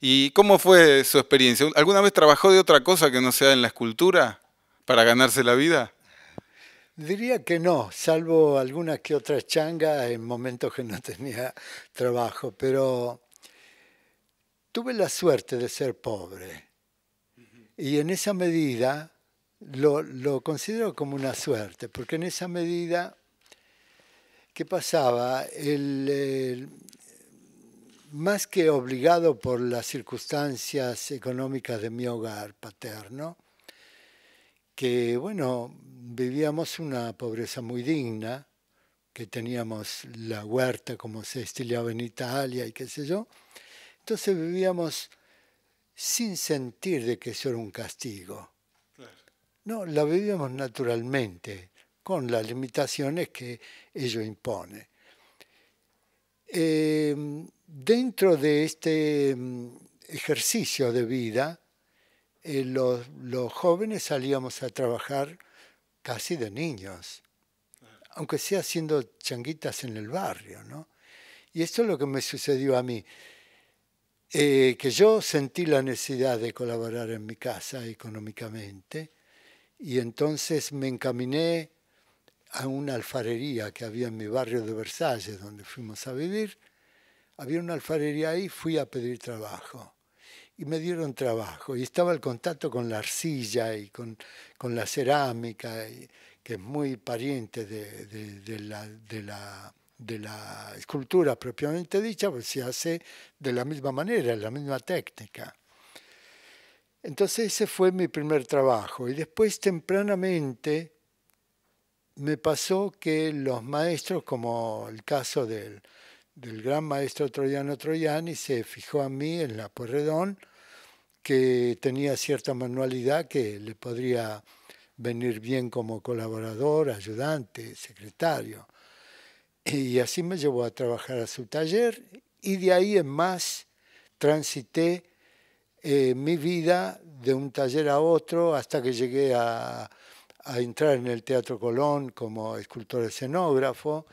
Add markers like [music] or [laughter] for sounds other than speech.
¿Y cómo fue su experiencia? ¿Alguna vez trabajó de otra cosa que no sea en la escultura para ganarse la vida? Diría que no, salvo algunas que otras changas en momentos que no [laughs] tenía trabajo, pero tuve la suerte de ser pobre y en esa medida lo, considero como una suerte, porque en esa medida, ¿qué pasaba? el más que obligado por las circunstancias económicas de mi hogar paterno, que bueno, vivíamos una pobreza muy digna, que teníamos la huerta como se estilaba en Italia y qué sé yo. Entonces vivíamos sin sentir de que eso era un castigo. No, la vivíamos naturalmente, con las limitaciones que ello impone. Em, dentro de este em, ejercicio de vida, eh, los, jóvenes salíamos a trabajar casi de niños, aunque sea haciendo changuitas en el barrio, ¿no? Y esto es lo que me sucedió a mí, eh, que yo sentí la necesidad de colaborar en mi casa económicamente y entonces me encaminé a una alfarería que había en mi barrio de Versalles, donde fuimos a vivir. Había una alfarería ahí, fui a pedir trabajo. Y me dieron trabajo. Y estaba el contacto con la arcilla y con, con la cerámica, que es muy pariente de, de, la, de, la, de la escultura propiamente dicha, pues se hace de la misma manera, la misma técnica. Entonces ese fue mi primer trabajo. Y después tempranamente me pasó que los maestros, como el caso del, del gran maestro Troyano Troyani, se fijó a mí en la Porredón, que tenía cierta manualidad que le podría venir bien como colaborador, ayudante, secretario. Y así me llevó a trabajar a su taller y de ahí en más transité eh, mi vida de un taller a otro hasta que llegué a, a entrar en el Teatro Colón como escultor escenógrafo